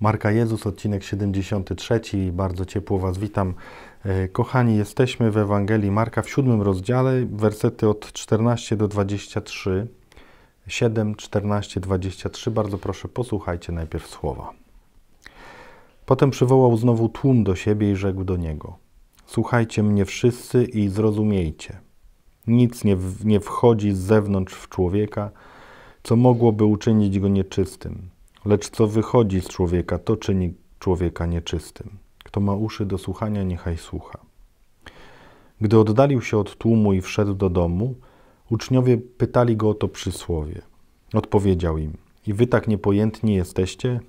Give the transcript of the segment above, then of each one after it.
Marka Jezus, odcinek 73. Bardzo ciepło Was witam. E, kochani, jesteśmy w Ewangelii Marka w siódmym rozdziale, wersety od 14 do 23. 7, 14, 23. Bardzo proszę, posłuchajcie najpierw słowa. Potem przywołał znowu tłum do siebie i rzekł do niego: Słuchajcie mnie wszyscy i zrozumiejcie. Nic nie, w, nie wchodzi z zewnątrz w człowieka, co mogłoby uczynić go nieczystym Lecz co wychodzi z człowieka, to czyni człowieka nieczystym. Kto ma uszy do słuchania, niechaj słucha. Gdy oddalił się od tłumu i wszedł do domu, uczniowie pytali go o to przysłowie. Odpowiedział im: I wy tak niepojętni jesteście?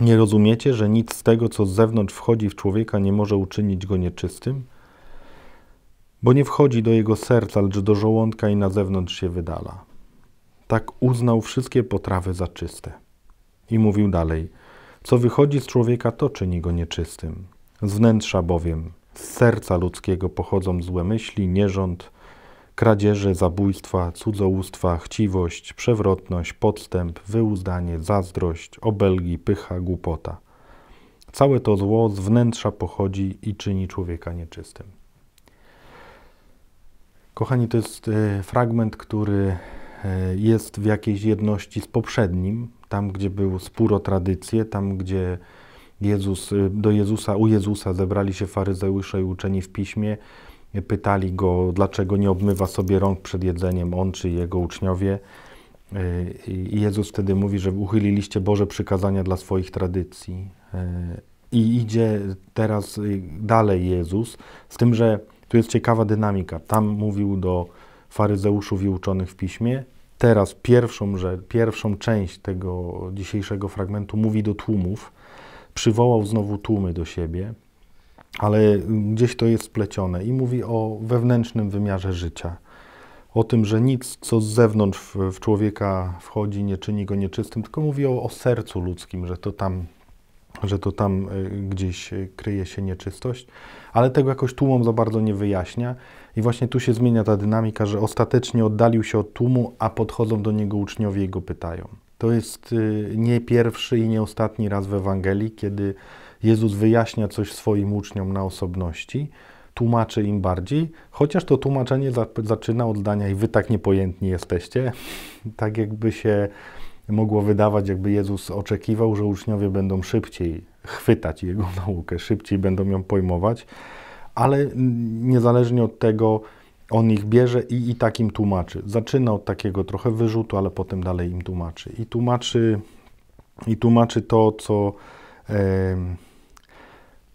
Nie rozumiecie, że nic z tego, co z zewnątrz wchodzi w człowieka, nie może uczynić go nieczystym? Bo nie wchodzi do jego serca, lecz do żołądka i na zewnątrz się wydala. Tak uznał wszystkie potrawy za czyste. I mówił dalej: Co wychodzi z człowieka, to czyni go nieczystym. Z wnętrza bowiem, z serca ludzkiego pochodzą złe myśli, nierząd, kradzieże, zabójstwa, cudzołóstwa, chciwość, przewrotność, podstęp, wyuzdanie, zazdrość, obelgi, pycha, głupota. Całe to zło z wnętrza pochodzi i czyni człowieka nieczystym. Kochani, to jest e, fragment, który e, jest w jakiejś jedności z poprzednim, tam gdzie było spór o tradycję, tam gdzie Jezus, y, do Jezusa, u Jezusa zebrali się faryzeusze i uczeni w piśmie, y, pytali go, dlaczego nie obmywa sobie rąk przed jedzeniem on czy jego uczniowie. Y, I Jezus wtedy mówi, że uchyliliście Boże przykazania dla swoich tradycji. I idzie teraz dalej Jezus, z tym, że tu jest ciekawa dynamika. Tam mówił do faryzeuszów i uczonych w piśmie, teraz pierwszą, że pierwszą część tego dzisiejszego fragmentu mówi do tłumów, przywołał znowu tłumy do siebie, ale gdzieś to jest splecione i mówi o wewnętrznym wymiarze życia. O tym, że nic, co z zewnątrz w, w człowieka wchodzi, nie czyni go nieczystym, tylko mówi o, o sercu ludzkim, że to tam że to tam y, gdzieś y, kryje się nieczystość, ale tego jakoś tłumom za bardzo nie wyjaśnia. I właśnie tu się zmienia ta dynamika, że ostatecznie oddalił się od tłumu, a podchodzą do niego uczniowie i go pytają. To jest y, nie pierwszy i nie ostatni raz w Ewangelii, kiedy Jezus wyjaśnia coś swoim uczniom na osobności, tłumaczy im bardziej, chociaż to tłumaczenie zaczyna od zdania i wy tak niepojętni jesteście, tak jakby się mogło wydawać, jakby Jezus oczekiwał, że uczniowie będą szybciej chwytać Jego naukę, szybciej będą ją pojmować, ale niezależnie od tego, on ich bierze i, i tak im tłumaczy. Zaczyna od takiego trochę wyrzutu, ale potem dalej im tłumaczy. I tłumaczy, i tłumaczy to, co.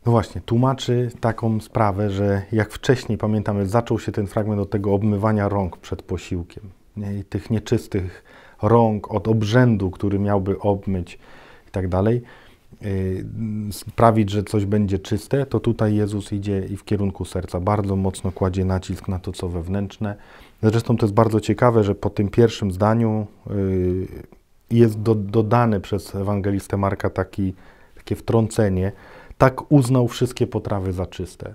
no właśnie, tłumaczy taką sprawę, że jak wcześniej, pamiętamy, zaczął się ten fragment od tego obmywania rąk przed posiłkiem nie? i tych nieczystych rąk, od obrzędu, który miałby obmyć i tak dalej, y, sprawić, że coś będzie czyste, to tutaj Jezus idzie i w kierunku serca bardzo mocno kładzie nacisk na to, co wewnętrzne. Zresztą to jest bardzo ciekawe, że po tym pierwszym zdaniu y, jest do, dodane przez ewangelistę Marka taki, takie wtrącenie. Tak uznał wszystkie potrawy za czyste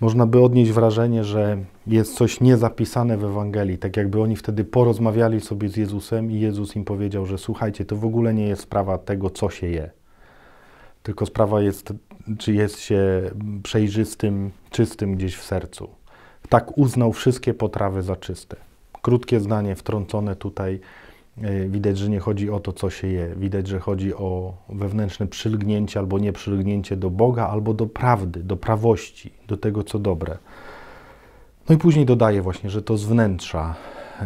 można by odnieść wrażenie, że jest coś niezapisane w Ewangelii, tak jakby oni wtedy porozmawiali sobie z Jezusem i Jezus im powiedział, że słuchajcie, to w ogóle nie jest sprawa tego, co się je, tylko sprawa jest, czy jest się przejrzystym, czystym gdzieś w sercu. Tak uznał wszystkie potrawy za czyste. Krótkie zdanie wtrącone tutaj E, widać, że nie chodzi o to, co się je. Widać, że chodzi o wewnętrzne przylgnięcie albo nieprzylgnięcie do Boga, albo do prawdy, do prawości, do tego, co dobre. No i później dodaje właśnie, że to z wnętrza, e,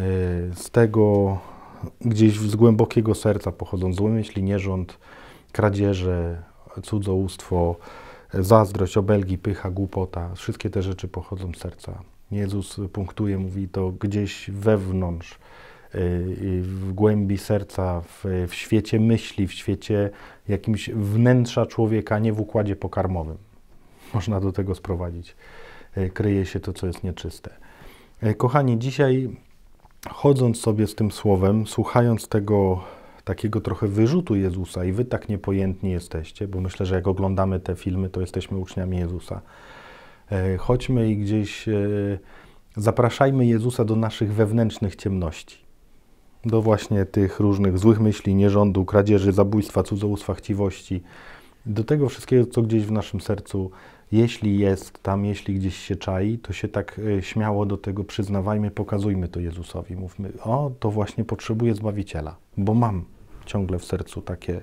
z tego gdzieś z głębokiego serca pochodzą złe myśli, nierząd, kradzieże, cudzołóstwo, zazdrość, obelgi, pycha, głupota. Wszystkie te rzeczy pochodzą z serca. Jezus punktuje, mówi to gdzieś wewnątrz. Y, y, w głębi serca, w, w świecie myśli, w świecie jakimś wnętrza człowieka, nie w układzie pokarmowym. Można do tego sprowadzić. Y, kryje się to, co jest nieczyste. Kochani, dzisiaj chodząc sobie z tym słowem, słuchając tego takiego trochę wyrzutu Jezusa i wy tak niepojętni jesteście, bo myślę, że jak oglądamy te filmy, to jesteśmy uczniami Jezusa. Chodźmy i gdzieś zapraszajmy Jezusa do naszych wewnętrznych ciemności do właśnie tych różnych złych myśli, nierządu, kradzieży, zabójstwa, cudzołóstwa, chciwości, do tego wszystkiego, co gdzieś w naszym sercu, jeśli jest tam, jeśli gdzieś się czai, to się tak e, śmiało do tego przyznawajmy, pokazujmy to Jezusowi. Mówmy, o, to właśnie potrzebuję Zbawiciela, bo mam ciągle w sercu takie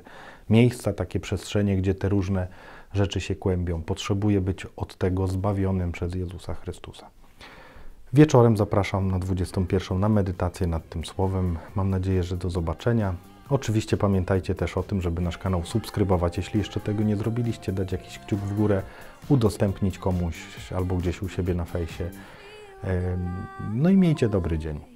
miejsca, takie przestrzenie, gdzie te różne rzeczy się kłębią. Potrzebuję być od tego zbawionym przez Jezusa Chrystusa. Wieczorem zapraszam na 21 na medytację nad tym słowem. Mam nadzieję, że do zobaczenia. Oczywiście pamiętajcie też o tym, żeby nasz kanał subskrybować, jeśli jeszcze tego nie zrobiliście, dać jakiś kciuk w górę, udostępnić komuś albo gdzieś u siebie na fejsie. No i miejcie dobry dzień.